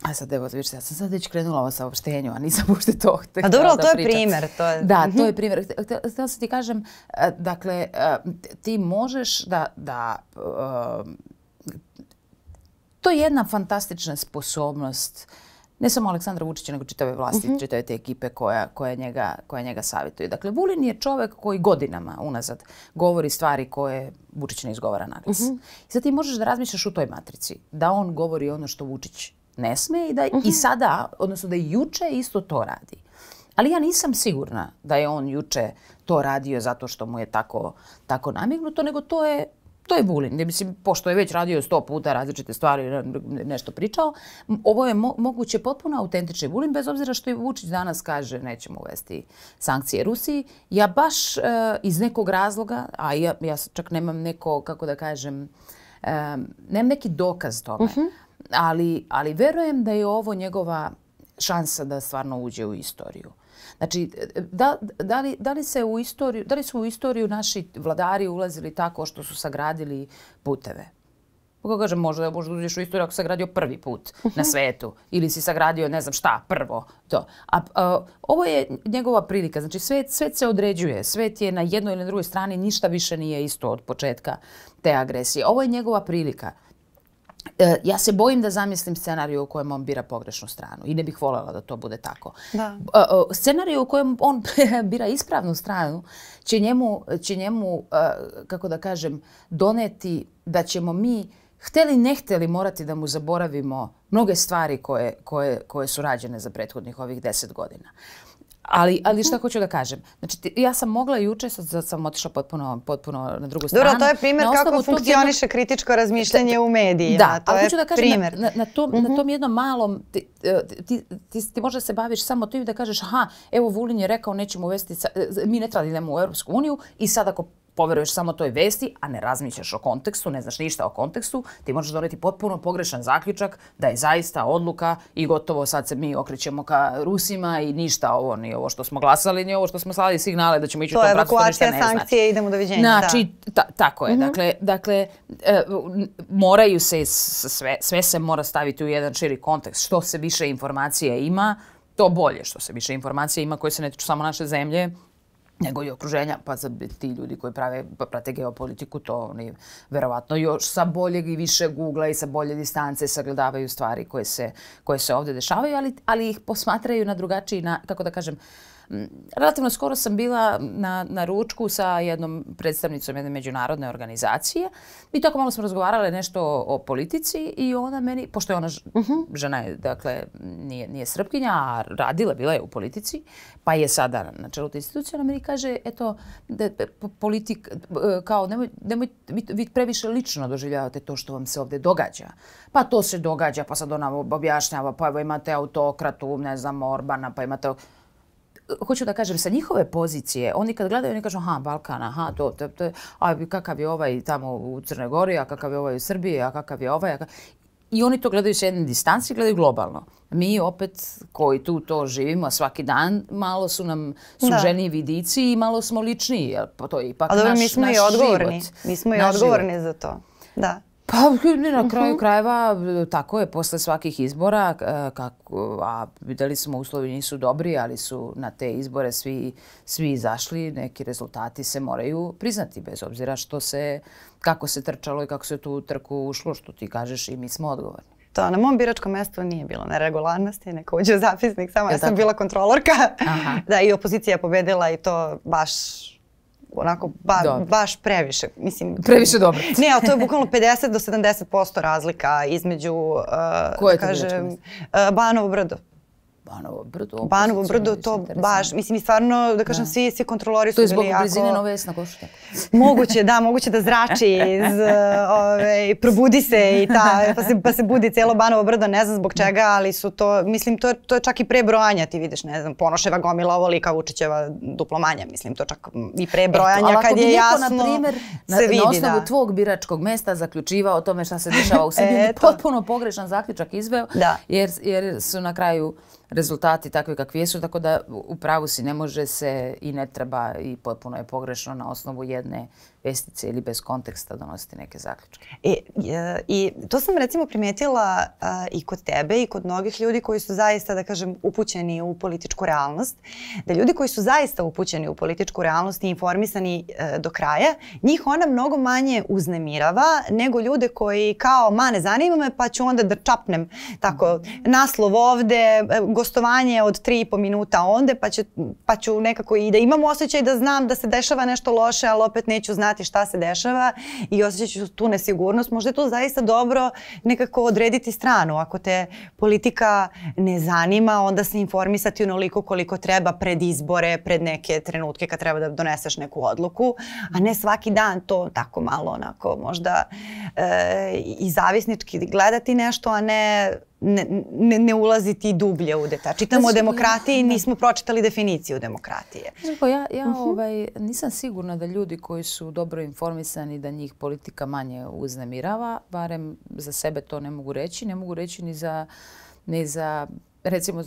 B: A sad evo, viš, ja sam sad već krenula o saopštenju, a nisam uopšte to htjela A dobro, da to je pričam. primjer. To je... Da, mhm. to je primjer. Htjela sam ti kažem, e, dakle, e, ti možeš da, da e, to je jedna fantastična sposobnost ne samo Aleksandra Vučića, nego čitave vlasti, uh mhm. -huh. čitave te ekipe koja, koja, njega, koja njega savjetuje. Dakle, Vulin je čovek koji godinama unazad govori stvari koje Vučić ne izgovara na Uh mhm. -huh. I sad ti možeš da razmišljaš u toj matrici, da on govori ono što Vučić ne sme i da uh -huh. i mhm. sada, odnosno da juče isto to radi. Ali ja nisam sigurna da je on juče to radio zato što mu je tako, tako namignuto, nego to je to je bulin. Ne, mislim, pošto je već radio sto puta različite stvari, nešto pričao, ovo je mo moguće potpuno autentični bulin, bez obzira što i Vučić danas kaže nećemo uvesti sankcije Rusiji. Ja baš e, iz nekog razloga, a ja, ja čak nemam neko, kako da kažem, e, nemam neki dokaz tome, uh mhm. -huh ali, ali verujem da je ovo njegova šansa da stvarno uđe u istoriju. Znači, da, da, li, da, li se u istoriju, da li su u istoriju naši vladari ulazili tako što su sagradili puteve? Kako kažem, možda, možda uđeš u istoriju ako si sagradio prvi put uh -huh. na mhm. svetu ili si sagradio ne znam šta prvo. To. A, a, ovo je njegova prilika. Znači svet, svet se određuje. Svet je na jednoj ili na drugoj strani. Ništa više nije isto od početka te agresije. Ovo je njegova prilika. E, ja se bojim da zamislim scenariju u kojem on bira pogrešnu stranu i ne bih voljela da to bude tako. Da. E, e, scenariju u kojem on bira ispravnu stranu će njemu, će njemu, kako da kažem, doneti da ćemo mi hteli ne hteli morati da mu zaboravimo mnoge stvari koje, koje, koje su rađene za prethodnih ovih deset godina. Ali, ali šta mhm. hoću da kažem? Znači, ti, ja sam mogla juče, sad sam otišla potpuno, potpuno na drugu stranu. Dobro, to je primjer kako funkcioniše
A: jednog... kritičko razmišljanje da, u medijima. Da, to ali hoću da kažem, primjer. na, na, tom, mm -hmm.
B: na mhm. tom jednom malom, ti, e, ti, ti, ti možda se baviš samo tim da kažeš, aha, evo Vulin je rekao nećemo uvesti, sa, e, mi ne tradiljamo u Europsku uniju i sad ako poveruješ samo toj vesti, a ne razmišljaš o kontekstu, ne znaš ništa o kontekstu, ti možeš doneti potpuno pogrešan zaključak da je zaista odluka i gotovo sad se mi okrećemo ka Rusima i ništa ovo, ni ovo što smo glasali, ni ovo što smo slali signale da ćemo ići to u tom pravcu, to ništa ne znači. To je evakuacija, sankcije,
A: idemo doviđenja. Da. Znači,
B: ta, tako je. Mm -hmm. Dakle, dakle e, moraju se, sve, sve se mora staviti u jedan širi kontekst. Što se više informacija ima, to bolje što se više informacija ima koje se ne tiču samo naše zemlje, nego i okruženja, pa za ti ljudi koji prave, pa prate geopolitiku, to oni verovatno još sa boljeg i više gugla i sa bolje distance sagledavaju stvari koje se, koje se ovde dešavaju, ali, ali ih posmatraju na drugačiji, na, kako da kažem, uh, Relativno skoro sam bila na, na ručku sa jednom predstavnicom jedne međunarodne organizacije i tako malo smo razgovarale nešto o, o politici i ona meni, pošto je ona mhm. žena je, dakle, nije, nije srpkinja, a radila, bila je u politici, pa je sada na čelu te institucije, ona meni kaže, eto, da, politik, kao, nemoj, nemoj, vi, vi previše lično doživljavate to što vam se ovde događa. Pa to se događa, pa sad ona objašnjava, pa evo imate autokratu, ne znam, Orbana, pa imate hoću da kažem, sa njihove pozicije, oni kad gledaju, oni kažu, aha, Balkan, aha, to, to, to, a kakav je ovaj tamo u Crnoj Gori, a kakav je ovaj u Srbiji, a kakav je ovaj, a kakav... I oni to gledaju s jedne distanci, gledaju globalno. Mi opet koji tu to živimo svaki dan, malo su nam da. suženiji vidici i malo smo ličniji, jer pa to je ipak Ali, naš, mi smo naš i odgovorni. Život. Mi smo i odgovorni život. za to. Da. Pa, na kraju mhm. krajeva, tako je, posle svakih izbora, e, kako, a videli smo uslovi nisu dobri, ali su na te izbore svi, svi izašli, neki rezultati se moraju priznati, bez obzira što se,
A: kako se trčalo i kako se tu trku ušlo, što ti kažeš i mi smo odgovorni. To, na mom biračkom mestu nije bilo neregularnosti, neko uđe u zapisnik, samo ja, ja sam bila kontrolorka. Aha. da, i opozicija je pobedila i to baš onako ba, baš previše. Mislim, previše dobro. ne, ali to je bukvalno 50 do 70% razlika između, uh, Koje da kažem, uh, Banovo brdo. Banovo brdo. Banovo brdo, to baš, mislim i stvarno, da kažem, da. svi, svi kontrolori su bili jako... To je zbog blizine Nove Esna Košta. moguće, da, moguće da zrači iz, ove, probudi se i ta, pa se, pa se budi celo Banovo brdo, ne znam zbog čega, ali su to, mislim, to to je čak i prebrojanja, ti vidiš, ne znam, Ponoševa gomila ovo lika Vučićeva duplo mislim, to čak i prebrojanja e, kad je jasno na primer, se vidi, na osnovu da.
B: tvog biračkog mesta zaključivao o tome šta se dešava u Srbiji, potpuno pogrešan zaključak izveo, da. jer, jer su na kraju rezultati takvi kakvi jesu, tako da u pravu si ne može se i ne treba i potpuno je pogrešno na osnovu jedne pesnice ili bez konteksta donositi neke zaključke.
A: E, e, I to sam recimo primetila a, i kod tebe i kod mnogih ljudi koji su zaista, da kažem, upućeni u političku realnost. Da ljudi koji su zaista upućeni u političku realnost i informisani a, e, do kraja, njih ona mnogo manje uznemirava nego ljude koji kao, ma ne zanima me pa ću onda da čapnem tako naslov ovde, e, gostovanje od 3,5 minuta onda, pa, će, pa ću nekako i da imam osjećaj da znam da se dešava nešto loše, ali opet neću znati znati šta se dešava i osjećaću tu nesigurnost. Možda je to zaista dobro nekako odrediti stranu. Ako te politika ne zanima, onda se informisati onoliko koliko treba pred izbore, pred neke trenutke kad treba da doneseš neku odluku, a ne svaki dan to tako malo onako možda e, i zavisnički gledati nešto, a ne ne, ne, ulaziti dublje u detalje. Čitamo znači, o demokratiji i da. nismo pročitali definiciju demokratije.
B: Znači, ja, ja mhm. ovaj, nisam sigurna da ljudi koji su dobro informisani da njih politika manje uznemirava, barem za sebe to ne mogu reći, ne mogu reći ni za, ni za recimo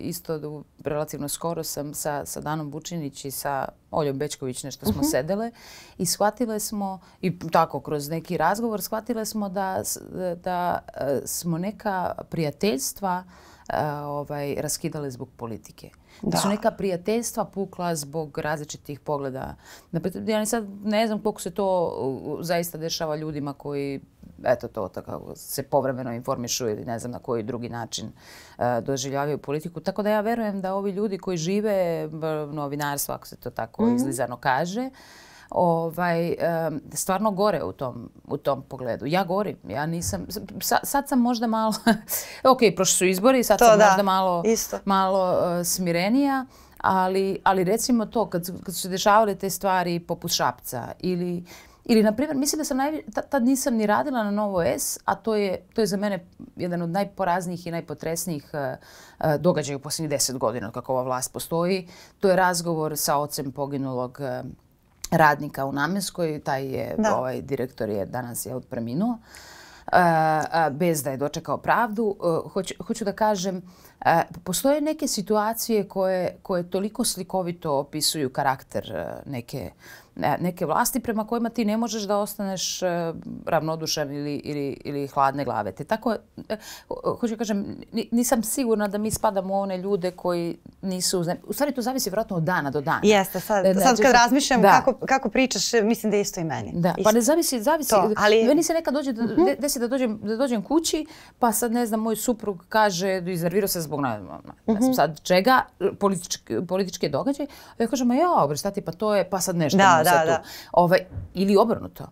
B: isto da relativno skoro sam sa, sa Danom Bučinić i sa Oljom Bečković nešto smo uh mhm. -huh. sedele i shvatile smo, i tako kroz neki razgovor, shvatile smo da, da e, smo neka prijateljstva e, ovaj, raskidale zbog politike. Da. da. su neka prijateljstva pukla zbog različitih pogleda. Ja ni sad ne znam koliko se to zaista dešava ljudima koji eto to, kako se povremeno informišu ili ne znam na koji drugi način e, doživljavaju politiku. Tako da ja verujem da ovi ljudi koji žive e, novinarstvo, ako se to tako mm -hmm. izlizano kaže, ovaj, e, stvarno gore u tom, u tom pogledu. Ja gorim, ja nisam, sad sam možda malo, ok, prošli su izbori, sad to sam da, možda malo, isto. malo uh, smirenija, ali, ali recimo to, kad, kad su se dešavale te stvari poput Šapca ili Ili, na primjer, mislim da sam naj... tad nisam ni radila na Novo S, a to je, to je za mene jedan od najporaznijih i najpotresnijih e, e, događaja u posljednjih deset godina kako ova vlast postoji. To je razgovor sa ocem poginulog e, radnika u Namenskoj, taj je, da. ovaj, direktor je danas je preminuo. bez da je dočekao pravdu. Uh, hoću, hoću da kažem, postoje neke situacije koje, koje toliko slikovito opisuju karakter neke neke vlasti prema kojima ti ne možeš da ostaneš e, ravnodušan ili, ili, ili hladne glave. Te tako, e, hoću da kažem, nisam sigurna da mi spadamo u one ljude koji nisu... U stvari to zavisi vjerojatno od dana do dana. Jeste, sad, e, znači, sad kad razmišljam da. kako, kako pričaš, mislim da isto i meni. Da, pa isto. pa ne zavisi, zavisi. To, ali... Meni se nekad dođe, da, uh mhm. -huh. desi da dođem, da dođem kući, pa sad ne znam, moj suprug kaže, iznervirao se zbog ne znam uh mhm. -huh. sad čega, politički, političke događaje. Ja kažem, ja, obre, šta ti, pa to je, pa sad nešto da, da, sad da. tu. Ovaj, ili obrnuto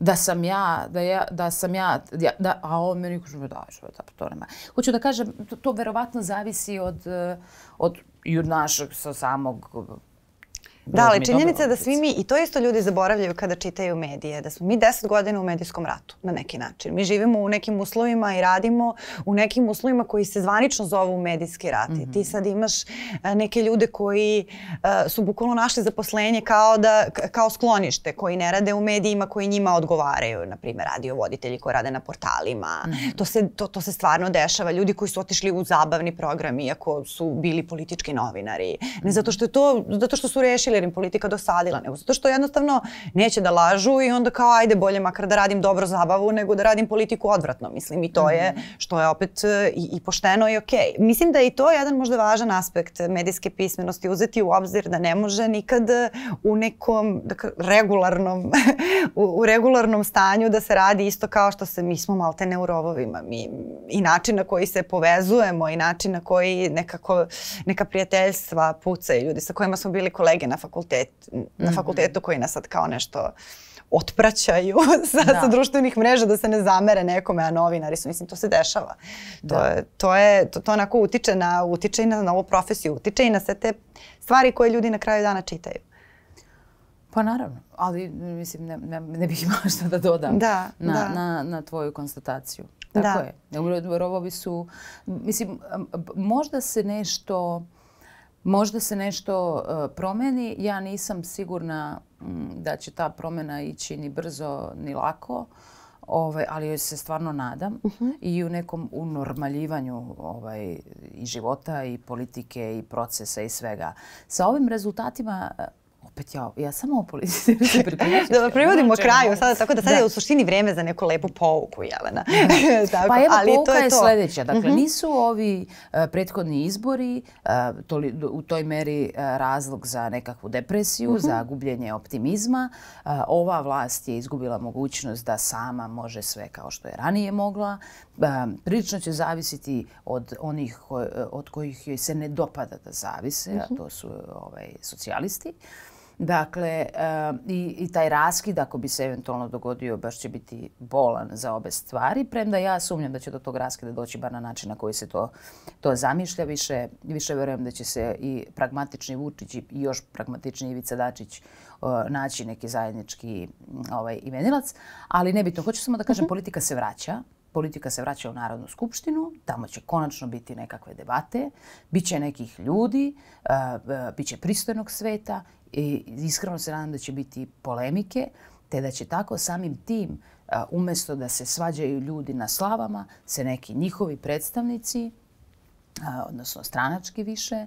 B: da sam ja, da, ja, da sam ja, da, a on meni kaže, da, što da, pa to nema. Hoću da kažem, to, to verovatno zavisi od, eh, od našeg sa samog Da, ali činjenica
A: je da svi mi, i to isto ljudi zaboravljaju kada čitaju medije, da smo mi deset godina u medijskom ratu na neki način. Mi živimo u nekim uslovima i radimo u nekim uslovima koji se zvanično zovu medijski rat. Mm -hmm. Ti mhm. sad imaš e, neke ljude koji e, su bukvalno našli zaposlenje kao, da, kao sklonište, koji ne rade u medijima koji njima odgovaraju. Naprimer, radio voditelji koji rade na portalima. Mm -hmm. to, se, to, to se stvarno dešava. Ljudi koji su otišli u zabavni program, iako su bili politički novinari. Ne mhm. zato što je to, zato što su rešili zastrašili jer im politika dosadila, da. nego zato što jednostavno neće da lažu i onda kao ajde bolje makar da radim dobro zabavu nego da radim politiku odvratno, mislim i to je mhm. što je opet e, i, i pošteno i okej. Okay. Mislim da je i to jedan možda važan aspekt medijske pismenosti uzeti u obzir da ne može nikad u nekom dakle, regularnom u, u regularnom stanju da se radi isto kao što se mi smo malte ne u rovovima. Mi, I način na koji se povezujemo i način na koji nekako neka prijateljstva pucaju ljudi sa kojima smo bili kolege na fakultet, mm na mhm. fakultetu koji nas sad kao nešto otpraćaju sa, da. sa društvenih mreža da se ne zamere nekome, a novinari su, mislim, to se dešava. To, da. je, to, je, to, to onako utiče, na, utiče i na novu profesiju, utiče i na sve te stvari koje ljudi na kraju dana čitaju. Pa naravno,
B: ali mislim ne, ne, ne bih imala šta da dodam da, na, da. Na, na tvoju konstataciju. Tako da. je. Rovovi su, mislim, možda se nešto Možda se nešto e, promeni. Ja nisam sigurna da će ta promena ići ni brzo ni lako, ovaj, ali joj se stvarno nadam. Mhm. I u nekom unormaljivanju ovaj, i života i politike i procesa i svega. Sa ovim rezultatima e,
A: opet ja, ja samo o politici da pripričam. Dobro, da, da privodimo kraju sada, tako da sada da. je u suštini vreme za neku lepu pouku, Jelena. Da. tako, pa evo, ali pouka to je, to. sledeća. Dakle, mm -hmm. nisu
B: ovi uh, prethodni izbori uh, toli, u toj meri uh, razlog za nekakvu depresiju, mm -hmm. za gubljenje optimizma. Uh, ova vlast je izgubila mogućnost da sama može sve kao što je ranije mogla. Uh, prilično će zavisiti od onih ko, od kojih joj se ne dopada da zavise, mm -hmm. a mhm. to su ovaj, socijalisti. Uh, Dakle, eh, i, i taj raskid, ako bi se eventualno dogodio, baš će biti bolan za obe stvari, premda ja sumnjam da će do tog raskida doći bar na način na koji se to, to zamišlja. Više, više verujem da će se i pragmatični Vučić i još pragmatični Ivica Dačić eh, naći neki zajednički ovaj, imenilac, ali ne to. Hoću samo da kažem, uh mhm. -huh. politika se vraća, politika se vraća u Narodnu skupštinu, tamo će konačno biti nekakve debate, bit će nekih ljudi, e, e, bit će pristojnog sveta i iskreno se nadam da će biti polemike, te da će tako samim tim, e, umesto da se svađaju ljudi na slavama, se neki njihovi predstavnici, odnosno stranački više,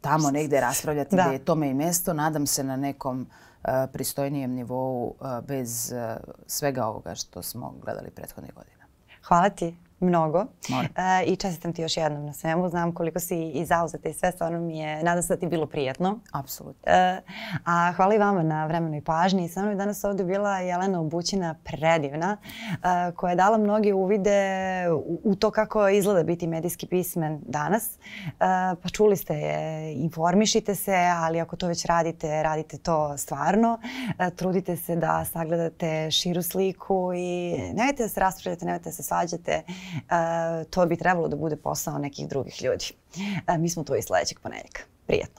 B: tamo negde raspravljati da. da je tome i mesto. Nadam se na nekom pristojnijem nivou bez uh, svega ovoga što smo gledali prethodne godine.
A: 好的。Mnogo. Molim. E, I čestitam ti još jednom na svemu. Znam koliko si i zauzeta i sve. Stvarno mi je, nadam se da ti je bilo prijetno. Apsolutno. E, a hvala i vama na vremenoj pažnji. Sa mnom je danas ovde bila Jelena Obućina, predivna, e, koja je dala mnoge uvide u, u to kako izgleda biti medijski pismen danas. E, pa čuli ste je, informišite se, ali ako to već radite, radite to stvarno. E, trudite se da sagledate širu sliku i nemojte da se raspravljate, nemojte da se svađate. E, to bi trebalo da bude posao nekih drugih ljudi. E, mi smo tu i sledećeg ponedjeka. Prijetno.